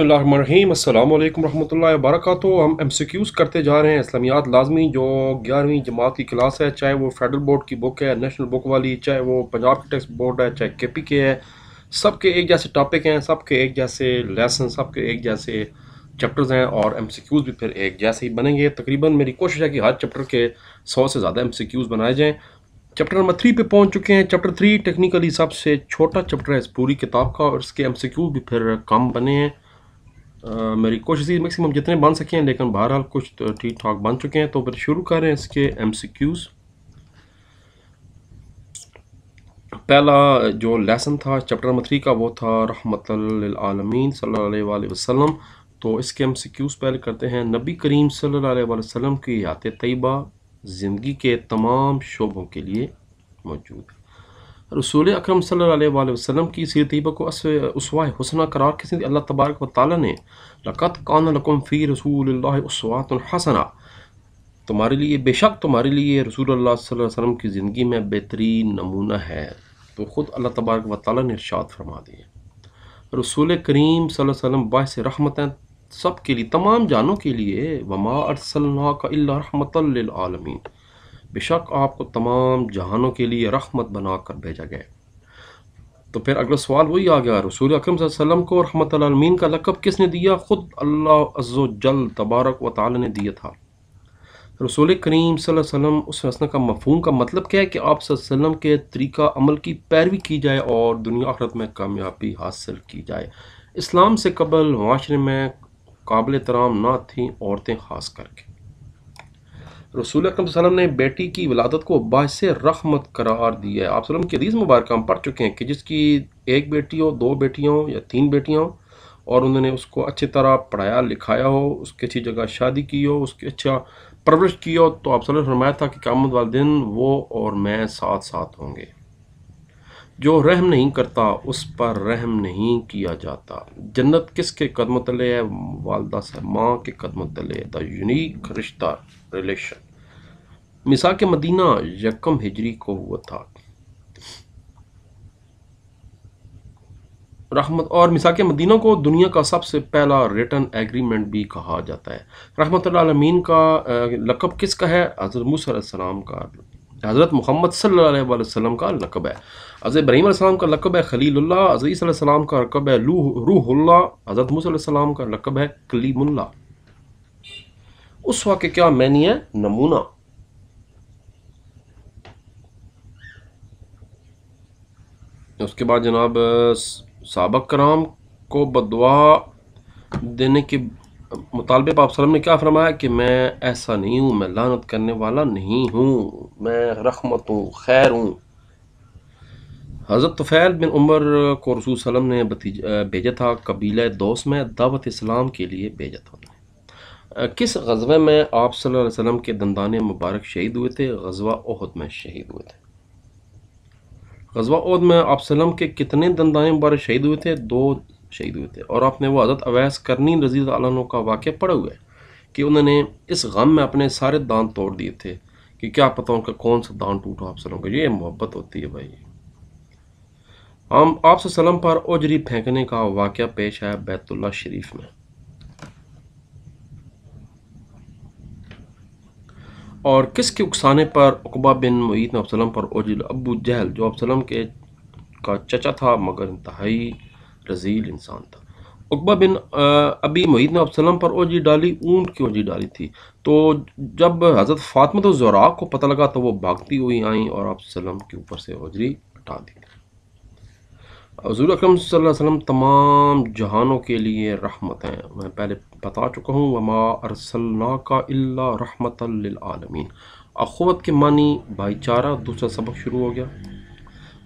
बसमीम अल्लाम वरहमल वर्क हम एम सी क्यूज़ करते जा रहे हैं इस्लामियात लाजमी जो ग्यारहवीं जमात की क्लास है चाहे वो फेडरल बोर्ड की बुक है नेशनल बुक वाली चाहे वो पंजाब की टेक्स बोर्ड है चाहे के पी के है सब के एक जैसे टॉपिक हैं सब के एक जैसे लेसन सब के एक जैसे चैप्टर्स हैं और एम सी क्यूज़ भी फिर एक जैसे ही बनेंगे तकरीबन मेरी कोशिश है कि हर चैप्टर के सौ से ज़्यादा एम सी क्यूज़ बनाए जाएँ चैप्टर नंबर थ्री पे पहुंच चुके हैं चैप्टर थ्री टेक्निकली सबसे छोटा चैप्टर है इस पूरी किताब का और इसके एमसीक्यू भी फिर कम बने हैं मेरी कोशिश थी मैक्सिमम जितने बन सके हैं लेकिन बहरहाल कुछ तो ठीक ठाक बन चुके हैं तो फिर शुरू करें इसके एम पहला जो लेसन था चैप्टर नंबर थ्री का वो था आलमीन सल्ला वसम तो इसके एम पहले करते हैं नबी करीम सल्ला वसम की हयात तयबा ज़िंदगी के तमाम शोबों के लिए मौजूद है रसूल अक्रम सम की सीर तीबा को उसवा हसन करार सीधे अल्लाह तबारक वाली ने लक़त कान लकुम फ़ी रसूल उसवात हसना तुम्हारे लिए बेशक तुम्हारे लिए रसूल अल्लाह वसम की ज़िंदगी में बेहतरीन नमूना है तो ख़ुद अल्लाह तबारक व ने इर्शाद फरमा दिए रसूल करीम सल्लम बास रहमत सब के लिए तमाम जानों के लिए वमा अरसल का रहमतमी बेशक आपको तमाम जहानों के लिए रहमत बना कर भेजा गया तो फिर अगला सवाल वही आ गया रसूल अक्रम वसम को रहमत आलमीन का लकब किसने दिया ख़ुद अल्लाह अज्जो जल तबारक व ताली ने दिया था रसूल करीम वसम उस रसना का मफहूम का मतलब क्या है कि आप वसम के तरीका अमल की पैरवी की जाए और दुनिया आखरत में कामयाबी हासिल की जाए इस्लाम से कबल माशरे में काबिल तराम ना थी औरतें ख़ास करके रसूल अकरम ने बेटी की वलादत को बाहस रखमत करार दिया है आप सल्लम की अदीज़ मुबारक हम पढ़ चुके हैं कि जिसकी एक बेटी हो दो बेटियाँ हो या तीन बेटियाँ हों और उन्होंने उसको अच्छी तरह पढ़ाया लिखाया हो उसकी अच्छी जगह शादी की हो उसकी अच्छा परवरिश की हो तो आप सल्लम फरमाया था कि कामत वाले दिन वो और मैं साथ साथ होंगे जो रहम नहीं करता उस पर रहम नहीं किया जाता जन्नत किसके कदम तले है वालदा से माँ के कदम तले द यूनिक रिश्ता रिलेशन मिसा के मदीना यकम हिजरी को हुआ था रहमत और मिसा के मदीना को दुनिया का सबसे पहला रिटर्न एग्रीमेंट भी कहा जाता है रहमत आलमीन का लकब किसका है हज़रत मूसम का हज़रत मोहम्मद सल्लाम का लकब है अज़र ब्रहीम सलाम का लकब है खलील्ला हज़रत का लकब है लू रूहल्ला हज़रत मूसम का लकब है कलीमुल्ला उस वाक्य क्या मैनी है नमूना उसके बाद जनाब सबक कराम को बदवा देने के मुतालबे पाप सलम ने क्या फरमाया कि मैं ऐसा नहीं हूँ मैं लानत करने वाला नहीं हूँ मैं रखमत हूँ खैर हूँ हज़रत तफ़ैल बिन उमर को रसूल सलम ने भेजा था कबीला दोस्त में दावत इस्लाम के लिए भेजा था किस गजबे में आप सल्लल्लाहु अलैहि वसल्लम के दंदान मुबारक शहीद हुए थे गजवा ओहद में शहीद हुए थे गजवा ओहद में आप सल्लम के कितने दंदान मुबारक शहीद हुए थे दो शहीद हुए थे और आपने वो हजरत अवैस करनी रजी तु का वाक़ पड़ा हुआ है कि उन्होंने इस गम में अपने सारे दांत तोड़ दिए थे कि क्या पता उनका कौन सा दान टूटा आप सलम का ये मोहब्बत होती है भाई हम आप सलम पर ओजरी फेंकने का वाक़ पेश है बैतुल्ला शरीफ में और किसके उकसाने पर अकबा बिन मईद ने पर ओजिल अबू जहल जो अबसलम के का चचा था मगर इंतहाई रजील इंसान था अकबा बिन अबी मईद ने पर ओजी डाली ऊँट की ओजी डाली थी तो जब हज़रत फातमत तो ज़रा को पता लगा तो वो भागती हुई आईं और अबसलम के ऊपर से ओजरी हटा दी हजूर अक्रम तमाम जहानों के लिए रहमत हैं मैं पहले बता चुका हूँ वमा अरसल्ला का रहमत आलमीन अखवत के मानी भाईचारा दूसरा सबक शुरू हो गया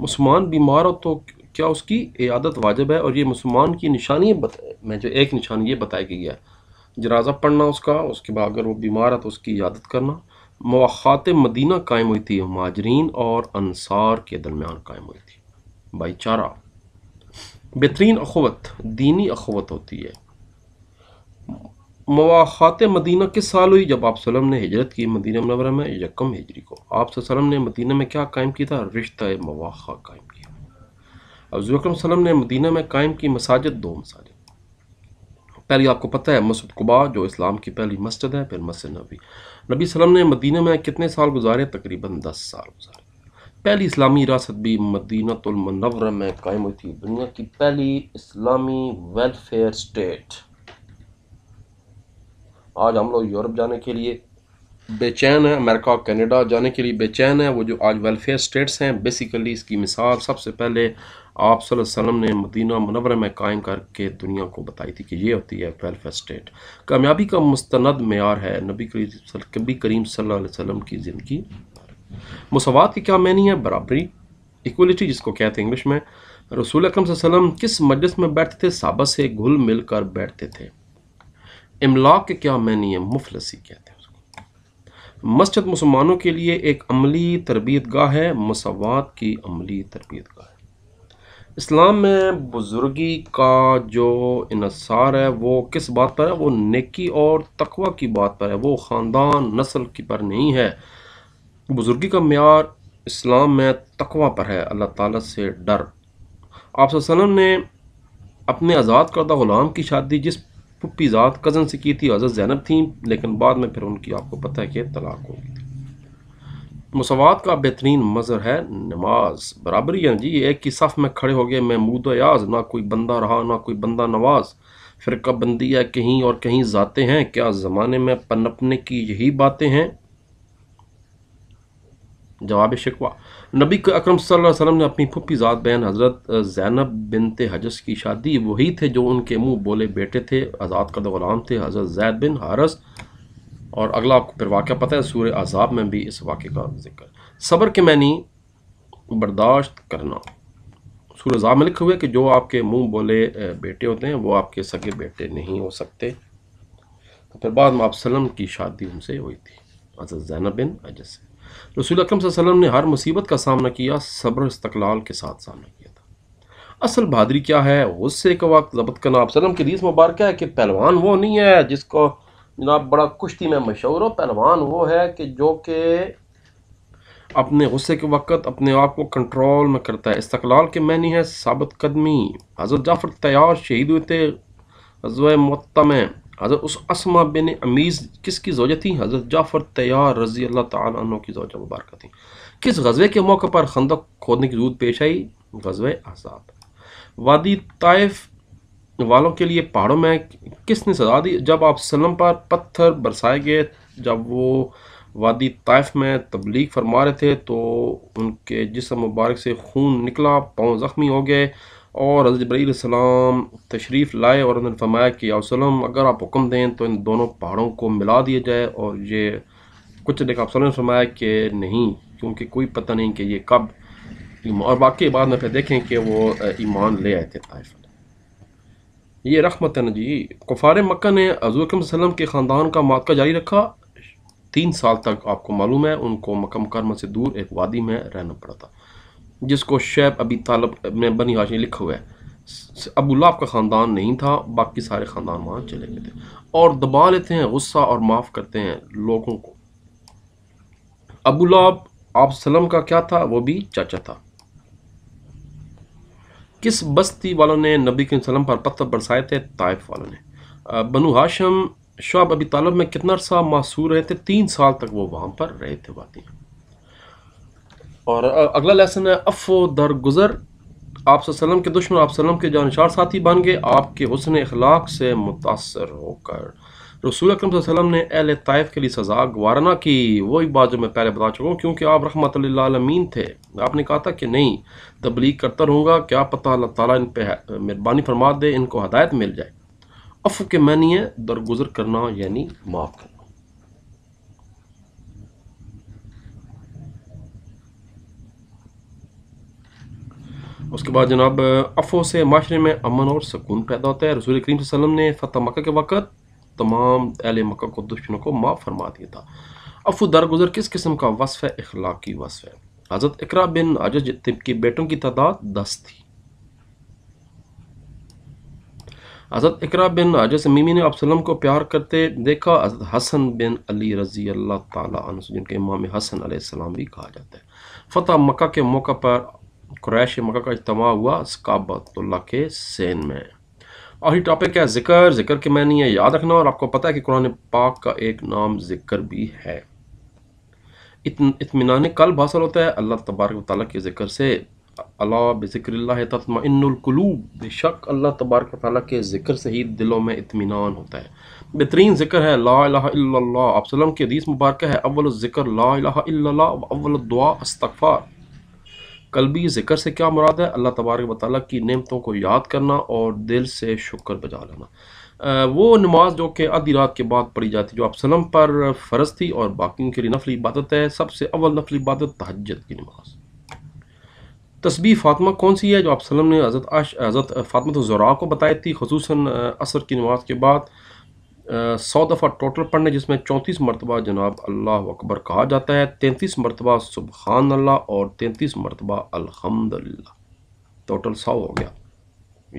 मुसलमान बीमार हो तो क्या उसकी इयादत वाजब है और ये मुसलमान की निशानी मैं जो एक निशानी ये बताया गया है जनाजा पढ़ना उसका उसके बाद अगर वो बीमार है तो उसकी इयादत करना मवाक़ात मदीना कायम हुई थी माजरीन और अनसार के दरमियान कायम हुई थी भाईचारा बेहतरीन अखवत दीनी अखवत होती है मवाख़ात मदीना किस साल हुई जब आप सलम ने हिजरत की मदीना मनवरा में यकम हिजरी को आप सलम ने मदीना में क्या कायम किया था रिश्ता मवाखा कायम किया अब सलम ने मदीना में कायम की मसाजद दो मसाजद पहली आपको पता है मसद कुबा जो इस्लाम की पहली मस्जिद है फिर मस्जिद नबी नबी सलम ने मदीना में कितने साल गुजारे तकरीबन दस साल गुजारे पहली इस्लामी रियासत भी मदीनतमनवरा में कायम हुई थी दुनिया की पहली इस्लामी वेलफेयर स्टेट आज हम लोग यूरोप जाने के लिए बेचैन है अमेरिका कनाडा जाने के लिए बेचैन है वो जो आज वेलफेयर स्टेट्स हैं बेसिकली इसकी मिसाल सबसे पहले आप वसल्लम ने मदीना मनवर में कायम करके दुनिया को बताई थी कि ये होती है वेलफेयर स्टेट कामयाबी का मुस्तनद मैार है नबी करीम नबी करीम सल्लल्लाहु अलैहि वसल्लम की ज़िंदगी मसवात की क्या मैनी है बराबरी इक्वलिटी जिसको कहते हैं इंग्लिश में रसूल अक्रम किस मजस में बैठते थे साबस से घुल मिल कर बैठते थे इमलाक के क्या मैनी है मुफलसी कहते हैं मस्जिद मुसलमानों के लिए एक अमली तरबियत गाह है मसवाद की अमली तरबियत गाह है इस्लाम में बुज़ुर्गी का जो इसार है वो किस बात पर है वो नेकी और तकवा की बात पर है वो ख़ानदान नस्ल की पर नहीं है बुज़ुर्गी का मैार इस्लाम में तकवा पर है अल्लाह ताला से डर आप ने अपने आज़ाद करदा ग़ुलाम की शादी जिस पुप्पी ज़ात कज़न से की थी हज़रत जैनब थी लेकिन बाद में फिर उनकी आपको पता है कि तलाक हो गई मसवात का बेहतरीन मज़र है नमाज बराबरी है जी एक ही सफ़ में खड़े हो गए महमूद याज ना कोई बंदा रहा ना कोई बंदा नवाज कब बंदी है कहीं और कहीं जाते हैं क्या ज़माने में पनपने की यही बातें हैं जवाब शिकवा नबी के सल्लल्लाहु अलैहि ने अपनी फुपी ज़ात बहन हज़रत जैनब बिनते हजस की शादी वही थे जो उनके मुँह बोले बेटे थे आज़ाद का दौरान थे हज़रत जैद बिन हारस और अगला आपको फिर वाक़ पता है सूर आज़ाब में भी इस वाक़े का जिक्र सब्र के मैनी बर्दाश्त करना सूर आज़ाब में लिखे हुए कि जो आपके मुँह बोले बेटे होते हैं वो आपके सगे बेटे नहीं हो सकते तो फिर बाद में आप सलम की शादी उनसे हुई थी हज़रत जैनब बिन अजस से रसूल अकरम वसल्लम ने हर मुसीबत का सामना किया सब्र इस्तकलाल के साथ सामना किया था असल बहादरी क्या है गुस्से का वक्त जबत करना आप सलम के रीस मुबारक है कि पहलवान वो नहीं है जिसको जनाब बड़ा कुश्ती में मशहूर हो पहलवान वो है कि जो कि अपने गुस्से के वक़्त अपने आप को कंट्रोल में करता है इस्तकलाल के मैं नहीं है सबत कदमी हज़रत जाफ़र तैयार शहीद हुए थे गजब मत में हज़रत उस असमा बिन अमीज़ किसकी जोजा थी हज़रत जाफ़र तैयार रज़ी अल्लाह तु की जोज मुबारक थी किस गज़बे के मौके पर खंदक खोदने की जरूरत पेश आई गजब आज़ाद वादी ताइफ वालों के लिए पहाड़ों में किसने सजा दी जब आप सलम पर पत्थर बरसाए गए जब वो वादी ताइफ में तबलीग फरमा रहे थे तो उनके जिसम मुबारक से खून निकला पाँव ज़ख्मी हो गए और हज़रत जबरीसम तशरीफ़ लाए और उन्होंने फरमाया कि अवसलम अगर आप हुक्म दें तो इन दोनों पहाड़ों को मिला दिया जाए और ये कुछ देखा सलम ने फरमाया कि नहीं क्योंकि कोई पता नहीं कि ये कब और बाकी बाद में फिर देखें कि वो ईमान ले आए थे ताइफ ये रखमत है जी कुफार मक्का ने हजूर के ख़ानदान का मौक़ा जारी रखा तीन साल तक आपको मालूम है उनको मकम कर्म से दूर एक वादी में रहना पड़ा था जिसको शेब अभी तालब में बनी हाशमी लिखा हुआ है अबूलाब का ख़ानदान नहीं था बाकी सारे ख़ानदान वहाँ चले गए थे और दबा लेते हैं गुस्सा और माफ़ करते हैं लोगों को अबूलाब आप सलम का क्या था वो भी चाचा था किस बस्ती वालों ने नबी के सलम पर पत्थर बरसाए थे ताइफ वालों ने बनु हाशम शब अबी तालब में कितना अरसा मासूर रहे थे तीन साल तक वो वहाँ पर रहे थे वाती और अगला लेसन है अफ़ दरगुज़र आप सल्लम के दुश्मन आप सल्लम के जानशार साथी बन गए आपके हसन अखलाक से मुतासर होकर रसूल अक्रम सल्लम ने अहल तयफ़ के लिए सज़ा गवारना की वही बात जो मैं पहले बता चुका हूँ क्योंकि आप रहमतमीन थे आपने कहा था कि नहीं तबलीग करता रहूँगा क्या पता अल्लाह ताली इन पर मेहरबानी फरमा दे इनको हदायत मिल जाए अफ़ के मैनी है दरगुजर करना यानी माफ़ करना उसके बाद जनाब अफो से माशरे में अमन और सुकून पैदा होता है रसूल करीम वसलम ने फ़तह मक्का के वक़्त तमाम अहल मक्का को दुश्मनों को माफ़ फरमा दिया था अफो दरगुजर किस किस्म का वसफ़ है अखलाकी वसफ़ है हज़रत इकरा बिन अजज की बेटों की तादाद दस थी हज़रत इकरा बिन अजज मीमी ने अपसलम को प्यार करते देखा हज़रत हसन बिन अली रज़ी अल्लाह तुम जिनके इमाम हसन आसमाम भी कहा जाता है फ़तह मक्का के मौका पर क्रैश मक्का का इजतमा हुआ सकाबतुल्ला के सेन में और आखिरी टॉपिक क्या जिक्र जिक्र के मैंने है याद रखना और आपको पता है कि कुरान पाक का एक नाम जिक्र भी है इतमान कल हासिल होता है अल्लाह तबारक ताली के जिक्र से अल्लाह बिक्र तत्माकलूब बेशक अल्लाह तबारक ताली के जिक्र से ही दिलों में इतमान होता है बेहतरीन जिक्र है ला आप के हदीस मुबारक है अव्वल ज़िक्र ला अव्वल दुआ अस्तफ़ार कलबी ज़िक्र से क्या मुराद है अल्लाह तबारक वाली की नमतों को याद करना और दिल से शुक्र बजा लेना वो नमाज जो कि आधी रात के बाद पढ़ी जाती है जो आप सलम पर फ़र्ज थी और बाकी के लिए नफली इबादत है सबसे अव्वल नफली इबादत तहजद की नमाज तस्बी फातमा कौन सी है जो आप सलम ने हज़रत हज़रत फातमत तो ज़रा को बताई थी खसूस असर की नमाज के बाद सौ दफ़ा टोटल पढ़ने जिसमें चौंतीस मरतबा जनाब अल्लाह अकबर कहा जाता है तैंतीस मरतबा सुबहान अल्लाह और तैंतीस मरतबा अल्हम्दुलिल्लाह टोटल सौ हो गया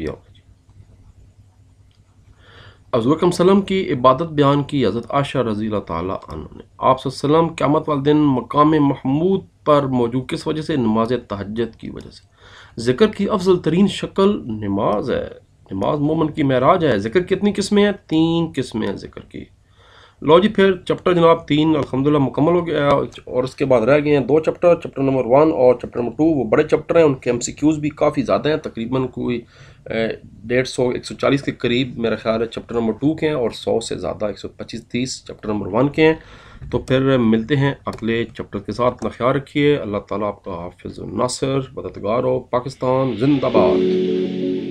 ये अजूकम सलम की इबादत बयान की हज़रत आशा रज़ी तुमने आप क़्यामत वाले दिन मकाम महमूद पर मौजूद किस वजह से नमाज तहजद की वजह से ज़िक्र की अफजल तरीन शक्ल नमाज है नमाज मोमन की महराज है जिक्र कितनी किस्में हैं तीन किस्में हैं जिक्र की लो जी फिर चैप्टर जनाब तीन अलहमदिल्ला मुकम्मल हो गया और उसके बाद रह गए हैं दो चैप्टर चैप्टर नंबर वन और चैप्टर नंबर टू वो बड़े चैप्टर हैं उनके एम भी काफ़ी ज़्यादा हैं तकरीबन कोई डेढ़ सौ एक सौ चालीस के करीब मेरा ख्याल है चैप्टर नंबर टू के हैं और सौ से ज़्यादा एक सौ पच्चीस तीस चैप्टर नंबर वन के हैं तो फिर मिलते हैं अगले चैप्टर के साथ अपना ख्याल रखिए अल्लाह ताला आपका हाफिज़ नासर मददगार हो पाकिस्तान जिंदाबाद